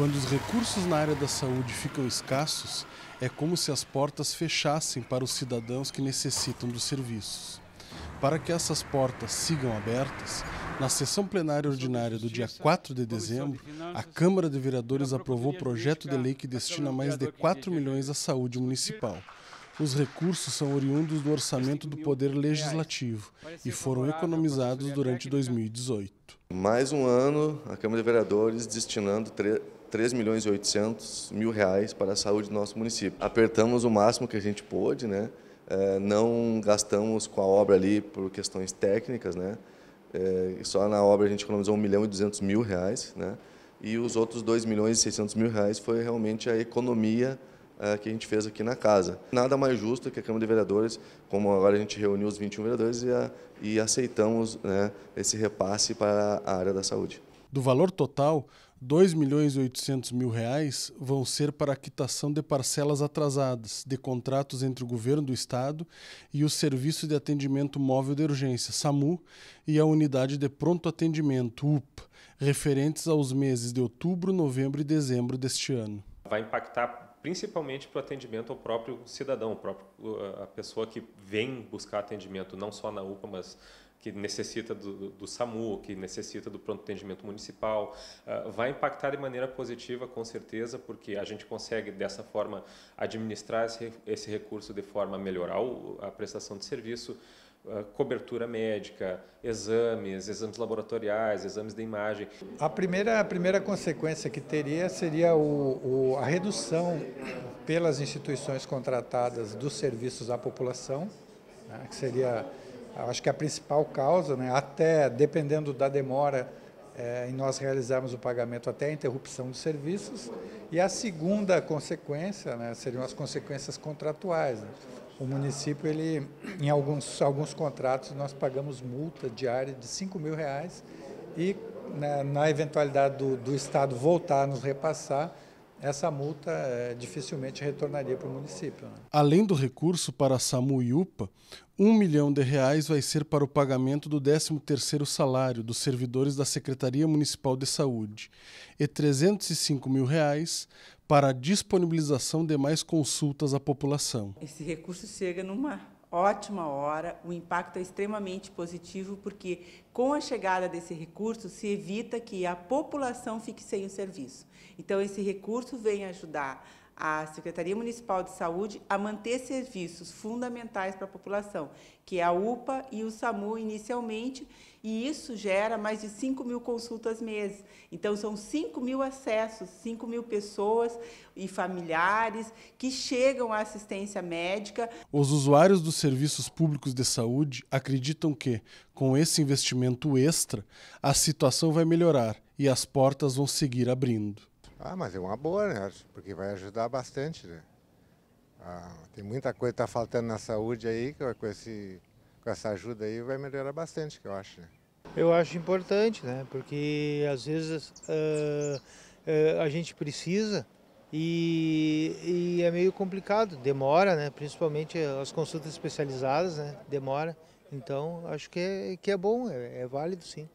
Quando os recursos na área da saúde ficam escassos, é como se as portas fechassem para os cidadãos que necessitam dos serviços. Para que essas portas sigam abertas, na sessão plenária ordinária do dia 4 de dezembro, a Câmara de Vereadores aprovou o projeto de lei que destina mais de 4 milhões à saúde municipal. Os recursos são oriundos do orçamento do Poder Legislativo e foram economizados durante 2018. Mais um ano, a Câmara de Vereadores destinando 3 milhões e 800 mil reais para a saúde do nosso município. Apertamos o máximo que a gente pôde, né? É, não gastamos com a obra ali por questões técnicas, né? É, só na obra a gente economizou 1 milhão e 200 mil reais, né? E os outros 2 milhões e 600 mil reais foi realmente a economia é, que a gente fez aqui na casa. Nada mais justo que a Câmara de Vereadores, como agora a gente reuniu os 21 vereadores e, a, e aceitamos né, esse repasse para a área da saúde. Do valor total, 2 milhões e 800 mil reais vão ser para a quitação de parcelas atrasadas de contratos entre o governo do estado e o Serviço de Atendimento Móvel de Urgência, SAMU, e a Unidade de Pronto Atendimento, UP, referentes aos meses de outubro, novembro e dezembro deste ano. Vai impactar principalmente para o atendimento ao próprio cidadão, próprio, a pessoa que vem buscar atendimento, não só na UPA, mas que necessita do, do, SAMU, que necessita do pronto atendimento municipal, uh, vai impactar de maneira positiva, com certeza, porque a gente consegue, dessa forma, administrar esse, esse recurso de forma a melhorar o, a prestação de serviço, uh, cobertura médica, exames, exames laboratoriais, exames de imagem. A primeira, a primeira consequência que teria seria o, o, a redução pelas instituições contratadas dos serviços à população, né, que seria acho que é a principal causa, né, até dependendo da demora é, em nós realizarmos o pagamento, até a interrupção dos serviços. E a segunda consequência né, seriam as consequências contratuais. Né? O município, ele, em alguns, alguns contratos, nós pagamos multa diária de 5 mil reais e, na, né, na eventualidade do, do Estado voltar a nos repassar, essa multa é, dificilmente retornaria para o município. Né? Além do recurso para a SAMU e UPA, um milhão de reais vai ser para o pagamento do 13º salário dos servidores da Secretaria Municipal de Saúde e 305 mil reais para a disponibilização de mais consultas à população. Esse recurso chega no mar ótima hora, o impacto é extremamente positivo, porque com a chegada desse recurso se evita que a população fique sem o serviço. Então, esse recurso vem ajudar a Secretaria Municipal de Saúde a manter serviços fundamentais para a população, que é a UPA e o SAMU inicialmente, e isso gera mais de 5 mil consultas mês. Então, são 5 mil acessos, 5 mil pessoas e familiares que chegam à assistência médica. Os usuários dos serviços públicos de saúde acreditam que, com esse investimento extra, a situação vai melhorar e as portas vão seguir abrindo. Ah, mas é uma boa, né? Porque vai ajudar bastante, né? Ah, tem muita coisa que tá faltando na saúde aí, que com, esse, com essa ajuda aí vai melhorar bastante, que eu acho, né? Eu acho importante, né? Porque às vezes uh, uh, a gente precisa e, e, é meio complicado, demora, né? Principalmente as consultas especializadas, né? Demora. Então acho que é, que é bom, é, é válido sim.